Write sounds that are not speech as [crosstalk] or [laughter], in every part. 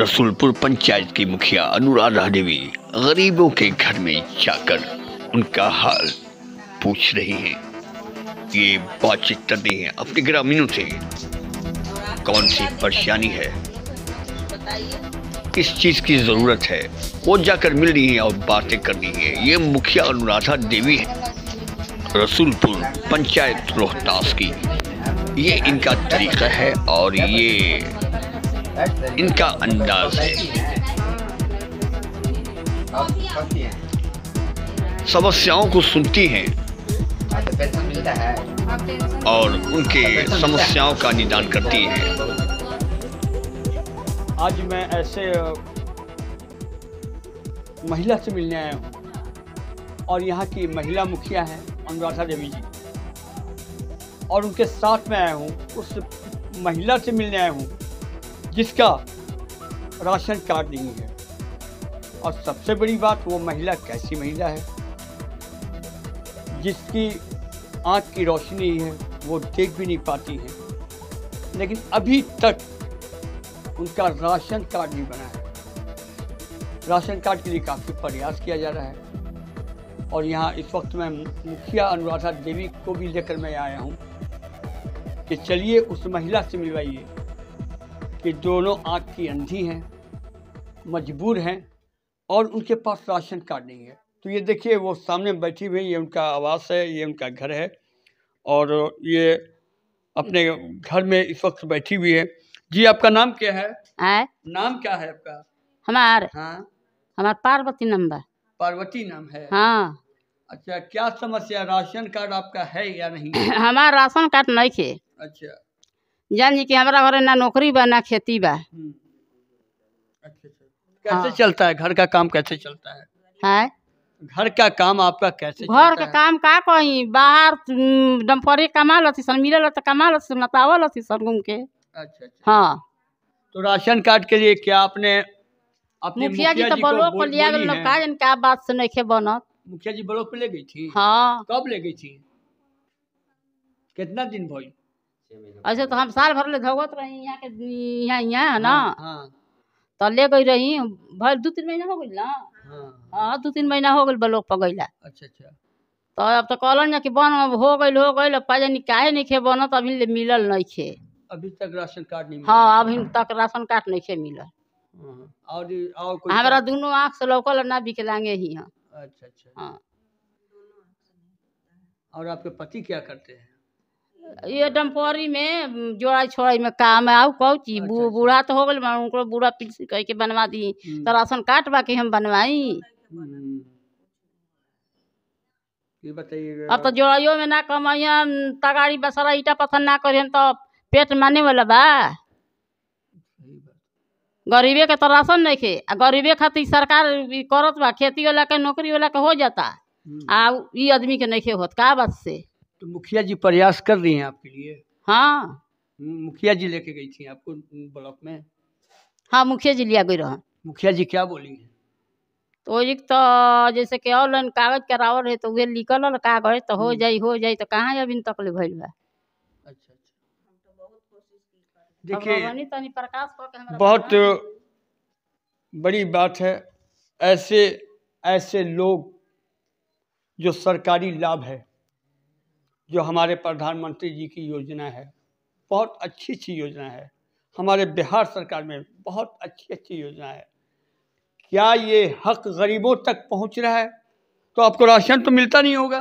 रसूलपुर पंचायत की मुखिया अनुराधा देवी गरीबों के घर में जाकर उनका हाल पूछ रही हैं ये बातचीत कर रही है अपने ग्रामीणों से कौन सी परेशानी है किस चीज़ की ज़रूरत है वो जाकर मिल रही है और बातें कर रही है ये मुखिया अनुराधा देवी है रसूलपुर पंचायत रोहतास की ये इनका तरीका है और ये इनका अंदाज है समस्याओं को सुनती हैं और उनके समस्याओं का निदान करती है आज मैं ऐसे महिला से मिलने आया हूँ और यहाँ की महिला मुखिया है अनुराधा देवी जी और उनके साथ में आया हूँ उस महिला से मिलने आया हूँ जिसका राशन कार्ड नहीं है और सबसे बड़ी बात वो महिला कैसी महिला है जिसकी आँख की रोशनी है वो देख भी नहीं पाती है लेकिन अभी तक उनका राशन कार्ड नहीं बना है राशन कार्ड के लिए काफ़ी प्रयास किया जा रहा है और यहाँ इस वक्त मैं मुखिया अनुराधा देवी को भी लेकर मैं आया हूँ कि चलिए उस महिला से मिलवाइए कि दोनों आँख की अंधी हैं मजबूर हैं और उनके पास राशन कार्ड नहीं है तो ये देखिए वो सामने बैठी हुई ये उनका आवास है ये उनका घर है और ये अपने घर में इस वक्त बैठी हुई है जी आपका नाम क्या है आए? नाम क्या है आपका हमारे हाँ हमार पार्वती नंबर पार्वती नाम है हाँ अच्छा क्या समस्या राशन कार्ड आपका है या नहीं [coughs] हमारा राशन कार्ड नहीं है अच्छा जान जी की हमारा घर ना नौकरी बा ना खेती बा हम्म। अच्छा, अच्छा कैसे हाँ। चलता है घर का काम कैसे चलता है है घर का काम आपका कैसे घर का काम का कहीं बाहर डम्परे हम्म, कमा लती सर मिले लत कमा लती सन नतावा लती सर घूम के अच्छा, अच्छा हाँ तो राशन कार्ड के लिए क्या आपने अपने मुखिया जी तो ब्लॉक पर लिया गया का जन का बात से नहीं बनत मुखिया जी ब्लॉक पे ले गई थी हाँ कब ले गई थी कितना दिन भाई अच्छा तो हम साल भर ले धोगत रही यहाँ के यहाँ यहाँ है ना हाँ, हाँ। तो ले गई रही भर दो तीन महीना हो गई ना हाँ, हाँ। दो तीन महीना हो गई बलोक पगैला अच्छा अच्छा तो अब तो कहलन ना कि बन हो गई हो गई लो पाजा निकाहे नहीं खे बनो तो अभी ले मिलल नहीं खे अभी तक राशन कार्ड नहीं हाँ अभी तक राशन कार्ड नहीं खे मिलल और और कोई हमारा दोनों आँख से लौकल ना विकलांगे ही हाँ अच्छा अच्छा हाँ और आपके पति क्या करते हैं ये डम्परी में जोड़ाई छोड़ाई में काम है आऊ कौची ची अच्छा, अच्छा। बूढ़ा तो हो गए उनको बूढ़ा पीस के बनवा दी हम्म। तो राशन कार्ड बाकी हम बनवाई हम्म। अब तो जोड़ाइयो में ना कमाइया तगाड़ी बसरा ईटा पसंद ना कर तो पेट माने वाला बा गरीबे के तो राशन नहीं खे आ गरीबे खाती सरकार करत बा खेती वाला के नौकरी वाला के हो जाता हम्म। आ आदमी के नहीं खे होत का बात से तो मुखिया जी प्रयास कर रही हैं आपके लिए हाँ मुखिया जी लेके गई थी आपको ब्लॉक में हाँ मुखिया जी लिया गई रहा मुखिया जी क्या बोली है तो एक तो जैसे कि ऑनलाइन कागज करावर है तो वे लिखल कागज तो हो हम्म। जाए हो जाए तो कहाँ अभी तक ले भइल बा अच्छा, अच्छा। देखिए बहुत बड़ी बात है ऐसे ऐसे लोग जो सरकारी लाभ है जो हमारे प्रधानमंत्री जी की योजना है बहुत अच्छी अच्छी योजना है हमारे बिहार सरकार में बहुत अच्छी अच्छी योजना है क्या ये हक गरीबों तक पहुंच रहा है तो आपको राशन तो मिलता नहीं होगा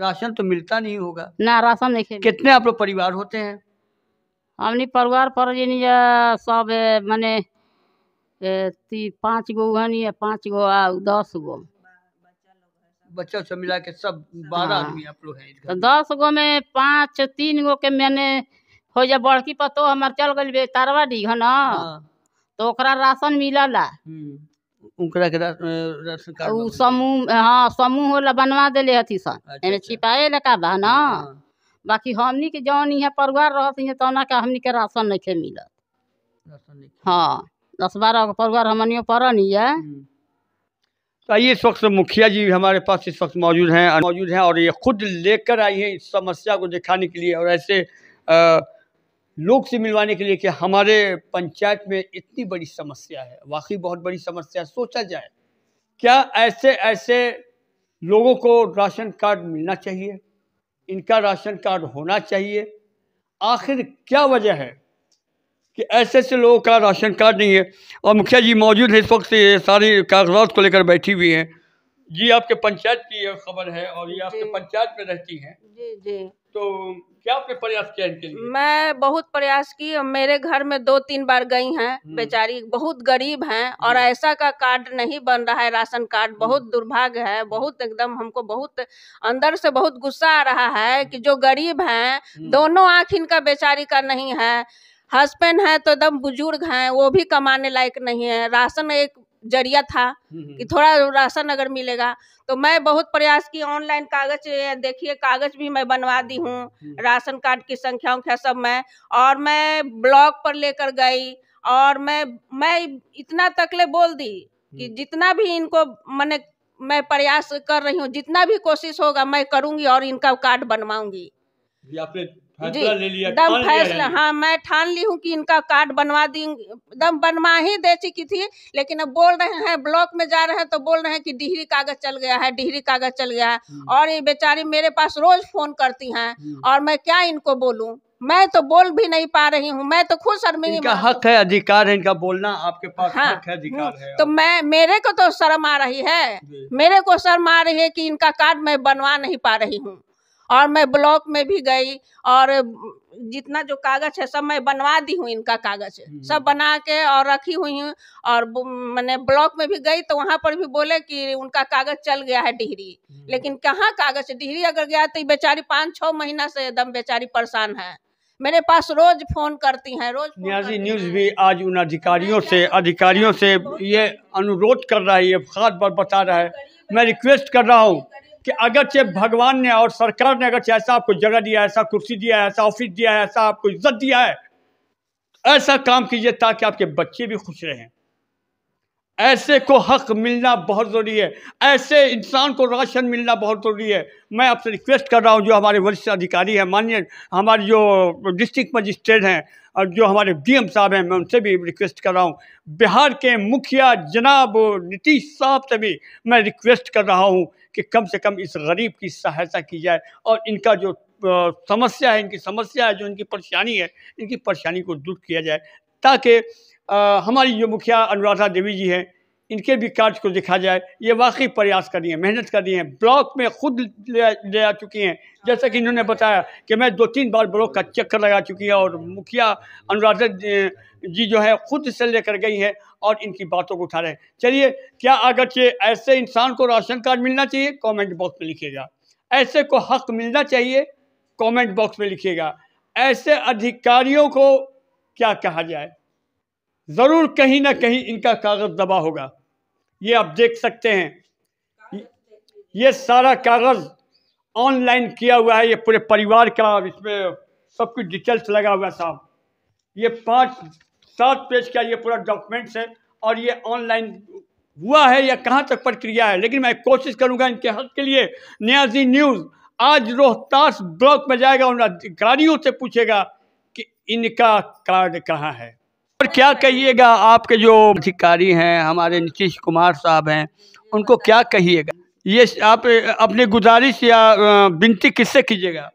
राशन तो मिलता नहीं होगा ना राशन नहीं कितने आप लोग परिवार होते हैं हमने परिवार पर सब मैंने पाँच गो पाँच गो दस गो बच्चा सब मिला के सब बारह हाँ। आदमी आप लोग हैं तो दस गो में पाँच तीन गो के मैंने हो जा बड़की पर तो हमारे चल गई बेतारवा डीघ न हाँ। तो ओकरा राशन मिलला उनकरा हम्म, के राशन कार्ड उ समूह हाँ समूह होला बनवा देले हथी सन अच्छा, एने अच्छा। छिपाए लका बा ना हाँ, बाकी हमनी के जौन यहाँ परिवार रहत यहाँ तौना के हमनी के राशन नहीं मिलत हाँ दस बारह परिवार हमनियो पर नहीं है हम्म। तो आइए इस वक्त मुखिया जी हमारे पास इस वक्त मौजूद हैं मौजूद हैं और ये खुद लेकर आई हैं इस समस्या को दिखाने के लिए और ऐसे आ, लोग से मिलवाने के लिए कि हमारे पंचायत में इतनी बड़ी समस्या है वाकई बहुत बड़ी समस्या सोचा जाए क्या ऐसे ऐसे लोगों को राशन कार्ड मिलना चाहिए इनका राशन कार्ड होना चाहिए आखिर क्या वजह है कि ऐसे ऐसे लोगों का राशन कार्ड नहीं है और मुखिया जी मौजूद है इस वक्त से सारी कागजात को लेकर बैठी हुई हैं जी आपके पंचायत की यह खबर है और ये आपके पंचायत में रहती हैं जी जी तो क्या आपने प्रयास किया इनके लिए मैं बहुत प्रयास की मेरे घर में दो तीन बार गई हैं हम्म। बेचारी बहुत गरीब हैं और ऐसा का कार्ड नहीं बन रहा है राशन कार्ड हम्म। बहुत दुर्भाग्य है बहुत एकदम हमको बहुत अंदर से बहुत गुस्सा आ रहा है कि जो गरीब हैं हम्म। दोनों आँख इनका बेचारी का नहीं है हस्बैंड है तो एकदम बुजुर्ग हैं वो भी कमाने लायक नहीं है राशन एक जरिया था हम्म, हम्म। कि थोड़ा राशन अगर मिलेगा तो मैं बहुत प्रयास की ऑनलाइन कागज देखिए कागज भी मैं बनवा दी हूँ हम्म। राशन कार्ड की संख्या उख्या सब मैं और मैं ब्लॉग पर लेकर गई और मैं मैं इतना तकले बोल दी कि जितना भी इनको मैंने मैं प्रयास कर रही हूँ जितना भी कोशिश होगा मैं करूंगी और इनका कार्ड बनवाऊंगी जी दम फैसला हाँ मैं ठान ली हूँ कि इनका कार्ड बनवा दी एकदम बनवा ही दे चुकी थी लेकिन अब बोल रहे हैं ब्लॉक में जा रहे हैं तो बोल रहे हैं कि डिहरी कागज चल गया है डिहरी कागज चल गया है हम्म। और ये बेचारी मेरे पास रोज फोन करती हैं हम्म। और मैं क्या इनको बोलूँ मैं तो बोल भी नहीं पा रही हूँ मैं तो खुद शर्मी इनका हक है अधिकार है इनका बोलना आपके पास हाँ, हक है अधिकार हम्म, है तो मैं मेरे को तो शर्म आ रही है मेरे को शर्म आ रही है कि इनका कार्ड मैं बनवा नहीं पा रही हूँ और मैं ब्लॉक में भी गई और जितना जो कागज है सब मैं बनवा दी हूँ इनका कागज हम्म। सब बना के और रखी हुई हूँ और मैंने ब्लॉक में भी गई तो वहां पर भी बोले कि उनका कागज चल गया है डिहरी हम्म। लेकिन कहाँ कागज डिहरी अगर गया तो बेचारी पाँच छः महीना से एकदम बेचारी परेशान है मेरे पास रोज फोन करती हैं रोज न्याजी न्यूज भी आज उन अधिकारियों से अधिकारियों से ये अनुरोध कर रहा है ये खास बात बता रहा है मैं रिक्वेस्ट कर रहा हूँ कि चाहे भगवान ने और सरकार ने अगर ऐसा आपको जगह दिया ऐसा कुर्सी दिया ऐसा ऑफिस दिया है ऐसा आपको इज्जत दिया है ऐसा काम कीजिए ताकि आपके बच्चे भी खुश रहें ऐसे को हक मिलना बहुत ज़रूरी है ऐसे इंसान को राशन मिलना बहुत ज़रूरी है मैं आपसे रिक्वेस्ट कर रहा हूँ जो हमारे वरिष्ठ अधिकारी हैं माननीय हमारे जो डिस्ट्रिक्ट मजिस्ट्रेट हैं और जो हमारे डीएम साहब हैं मैं उनसे भी रिक्वेस्ट कर रहा हूँ बिहार के मुखिया जनाब नीतीश साहब से भी मैं रिक्वेस्ट कर रहा हूँ कि कम से कम इस गरीब की सहायता की जाए और इनका जो समस्या है इनकी समस्या है जो इनकी परेशानी है इनकी परेशानी को दूर किया जाए ताकि आ, हमारी जो मुखिया अनुराधा देवी जी हैं इनके भी कार्य को देखा जाए ये वाकई प्रयास कर रही हैं मेहनत कर रही हैं ब्लॉक में खुद ले, ले आ चुकी हैं जैसा कि इन्होंने बताया कि मैं दो तीन बार ब्लॉक का चक्कर लगा चुकी है और मुखिया अनुराधा जी जो है खुद से लेकर गई है और इनकी बातों को उठा रहे हैं चलिए क्या अगर चाहिए ऐसे इंसान को राशन कार्ड मिलना चाहिए कॉमेंट बॉक्स में लिखिएगा ऐसे को हक मिलना चाहिए कॉमेंट बॉक्स में लिखिएगा ऐसे अधिकारियों को क्या कहा जाए ज़रूर कहीं ना कहीं इनका कागज़ दबा होगा ये आप देख सकते हैं ये सारा कागज़ ऑनलाइन किया हुआ है ये पूरे परिवार का इसमें सब कुछ डिटेल्स लगा हुआ साहब ये पाँच सात पेज का ये पूरा डॉक्यूमेंट्स है और ये ऑनलाइन हुआ है या कहाँ तक प्रक्रिया है लेकिन मैं कोशिश करूँगा इनके हक के लिए न्याजी न्यूज़ आज रोहतास ब्लॉक में जाएगा उन अधिकारियों से पूछेगा कि इनका कार्ड कहाँ है और क्या कहिएगा आपके जो अधिकारी हैं हमारे नीतीश कुमार साहब हैं उनको क्या कहिएगा ये आप अपनी गुजारिश या विनती किससे कीजिएगा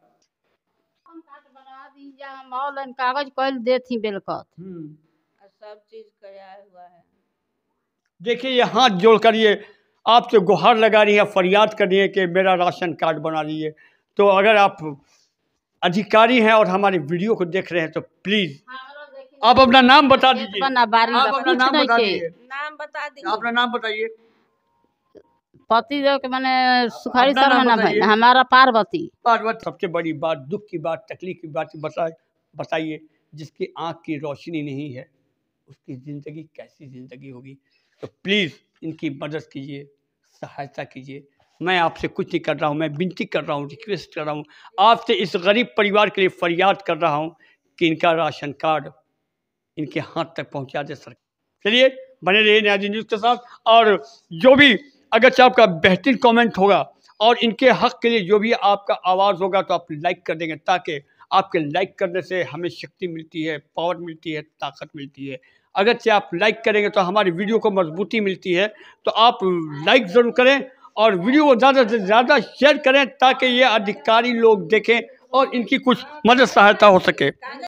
कागज कल देती बिल्कुल हम्म। सब चीज हुआ है देखिए ये हाथ जोड़ कर ये आपसे तो गुहार लगा रही है फरियाद कर रही है कि मेरा राशन कार्ड बना लीजिए तो अगर आप अधिकारी हैं और हमारी वीडियो को देख रहे हैं तो प्लीज़ हाँ, आप अपना नाम बता दीजिए आप अपना नाम बता दीजिए नाम बता अपना नाम बताइए पति जो के मैंने सुखारी सर नाम है हमारा पार्वती पार्वती सबसे बड़ी बात दुख की बात तकलीफ की बात बताए बताइए जिसकी आंख की रोशनी नहीं है उसकी ज़िंदगी कैसी ज़िंदगी होगी तो प्लीज़ इनकी मदद कीजिए सहायता कीजिए मैं आपसे कुछ नहीं कर रहा हूँ मैं विनती कर रहा हूँ रिक्वेस्ट कर रहा हूँ आपसे इस गरीब परिवार के लिए फरियाद कर रहा हूँ कि इनका राशन कार्ड इनके हाथ तक पहुंचा दे सर चलिए बने रहिए न्याजी न्यूज़ के साथ और जो भी अगर अगरचे आपका बेहतरीन कमेंट होगा और इनके हक के लिए जो भी आपका आवाज़ होगा तो आप लाइक कर देंगे ताकि आपके लाइक करने से हमें शक्ति मिलती है पावर मिलती है ताकत मिलती है अगरचे आप लाइक करेंगे तो हमारी वीडियो को मजबूती मिलती है तो आप लाइक ज़रूर करें और वीडियो को ज़्यादा से ज़्यादा शेयर करें ताकि ये अधिकारी लोग देखें और इनकी कुछ मदद सहायता हो सके